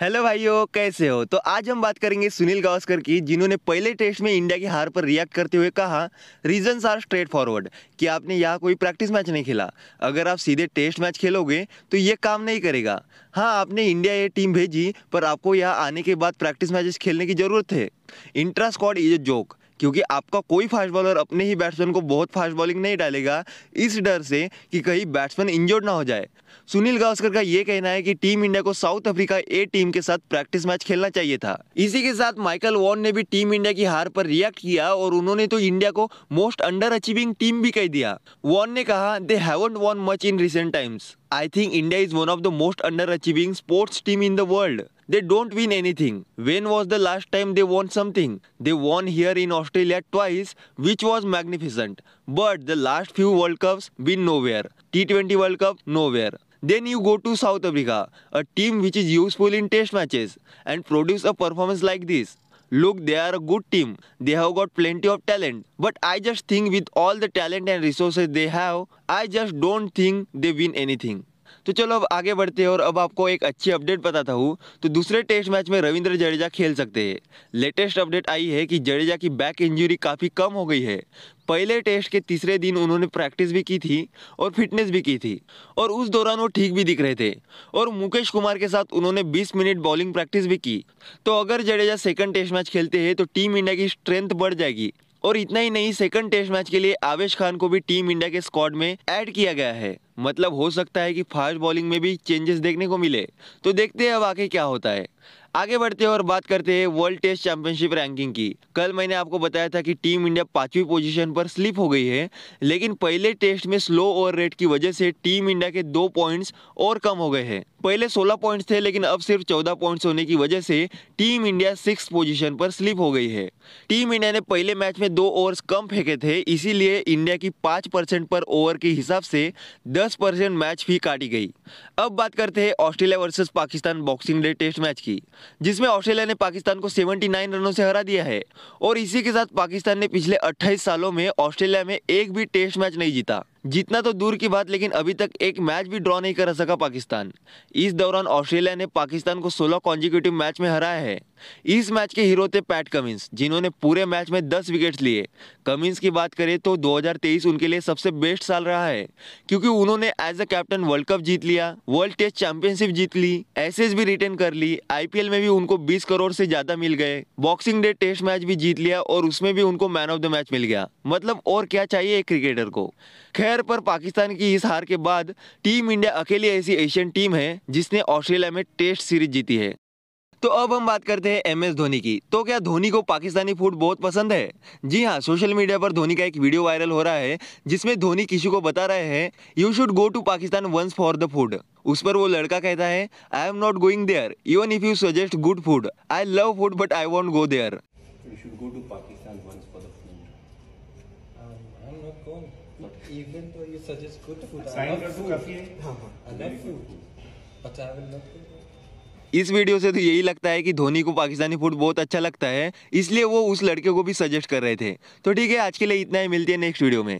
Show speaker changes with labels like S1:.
S1: Hello भाइयों कैसे हो तो आज हम बात करेंगे सुनील गावस्कर की जिन्होंने पहले टेस्ट में इंडिया की हार पर रिएक्ट करते हुए कहा रीजंस आर स्ट्रेट फॉरवर्ड कि आपने यहाँ कोई प्रैक्टिस मैच नहीं खेला अगर आप सीधे टेस्ट मैच खेलोगे तो ये काम नहीं करेगा हाँ आपने इंडिया ये टीम भेजी पर आपको यहाँ आने के बाद प्रैक्टिस मैचेस खेलने की ज़रूरत है intra squad is a joke क्योंकि आपका कोई फास्ट बॉलर अपने ही बैट्समैन को बहुत फास्ट बॉलिंग नहीं डालेगा इस डर से कि कहीं बैट्समैन इंजर्ड ना हो जाए सुनील गावस्कर का ये कहना है कि टीम इंडिया को साउथ अफ्रीका ए टीम के साथ प्रैक्टिस मैच खेलना चाहिए था इसी के साथ माइकल वॉन ने भी टीम इंडिया की हार पर रिएक्ट किया और उन्होंने तो इंडिया को मोस्ट अंडर अचीविंग टीम भी कह दिया वॉन ने कहा they haven't won much in recent times I think India is one of the most under achieving sports team in the world They don't win anything. When was the last time they won something? They won here in Australia twice, which was magnificent. But the last few World Cups win nowhere. T20 World Cup, nowhere. Then you go to South Africa, a team which is useful in test matches, and produce a performance like this. Look, they are a good team. They have got plenty of talent. But I just think with all the talent and resources they have, I just don't think they win anything. तो चलो अब आगे बढ़ते हैं और अब आपको एक अच्छी अपडेट बताता हूँ तो दूसरे टेस्ट मैच में रविंद्र जडेजा खेल सकते हैं लेटेस्ट अपडेट आई है कि जडेजा की बैक इंजरी काफ़ी कम हो गई है पहले टेस्ट के तीसरे दिन उन्होंने प्रैक्टिस भी की थी और फिटनेस भी की थी और उस दौरान वो ठीक भी दिख रहे थे और मुकेश कुमार के साथ उन्होंने 20 मिनट बॉलिंग प्रैक्टिस भी की तो अगर जडेजा सेकंड टेस्ट मैच खेलते हैं तो टीम इंडिया की स्ट्रेंथ बढ़ जाएगी और इतना ही नहीं सेकंड टेस्ट मैच के लिए आवेश खान को भी टीम इंडिया के स्क्वाड में ऐड किया गया है मतलब हो सकता है कि फास्ट बॉलिंग में भी चेंजेस देखने को मिले तो देखते हैं अब आगे क्या होता है आगे बढ़ते हैं और बात करते हैं वर्ल्ड टेस्ट चैंपियनशिप रैंकिंग की कल मैंने आपको बताया था कि टीम इंडिया पांचवी पोजीशन पर स्लिप हो गई है लेकिन पहले टेस्ट में स्लो ओवर रेट की वजह से टीम इंडिया के दो पॉइंट्स और कम हो गए हैं पहले 16 पॉइंट्स थे लेकिन अब सिर्फ 14 पॉइंट्स होने की वजह से टीम इंडिया सिक्स पोजिशन पर स्लिप हो गई है टीम इंडिया ने पहले मैच में दो ओवर कम फेंके थे इसीलिए इंडिया की पाँच पर ओवर के हिसाब से दस दस परसेंट मैच फी काटी गई अब बात करते हैं Australia versus Pakistan Boxing Day test match की जिसमें ऑस्ट्रेलिया ने पाकिस्तान को 79 रनों से हरा दिया है और इसी के साथ पाकिस्तान ने पिछले 28 सालों में ऑस्ट्रेलिया में एक भी टेस्ट मैच नहीं जीता जीतना तो दूर की बात लेकिन अभी तक एक मैच भी ड्रॉ नहीं कर सका पाकिस्तान इस दौरान ऑस्ट्रेलिया ने पाकिस्तान को 16 कॉन्जिक्यूटिव मैच में हराया है इस मैच के हीरो थे पैट कमिंस जिन्होंने पूरे मैच में 10 विकेट्स लिए कमिंस की बात करें तो 2023 उनके लिए सबसे बेस्ट साल रहा है क्योंकि उन्होंने as a captain world cup जीत लिया वर्ल्ड टेस्ट चैंपियनशिप जीत ली एस भी रिटर्न कर ली आईपीएल में भी उनको बीस करोड़ से ज्यादा मिल गए बॉक्सिंग डे टेस्ट मैच भी जीत लिया और उसमें भी उनको मैन ऑफ द मैच मिल गया मतलब और क्या चाहिए एक क्रिकेटर को खैर खैर पर पाकिस्तान की इस हार के बाद टीम इंडिया अकेली ऐसी एशियन टीम है जिसने ऑस्ट्रेलिया में टेस्ट सीरीज जीती है तो अब हम बात करते हैं एमएस धोनी की तो क्या धोनी को पाकिस्तानी फूड बहुत पसंद है जी हाँ सोशल मीडिया पर धोनी का एक वीडियो वायरल हो रहा है जिसमें धोनी किसी को बता रहे हैं you should go to Pakistan once for the food उस पर वो लड़का कहता है I am not going there even if you suggest good food I love food but I won't go there तो हाँ, हाँ, इस वीडियो से तो यही लगता है कि धोनी को पाकिस्तानी फूड बहुत अच्छा लगता है इसलिए वो उस लड़के को भी सजेस्ट कर रहे थे तो ठीक है आज के लिए इतना ही मिलती है नेक्स्ट वीडियो में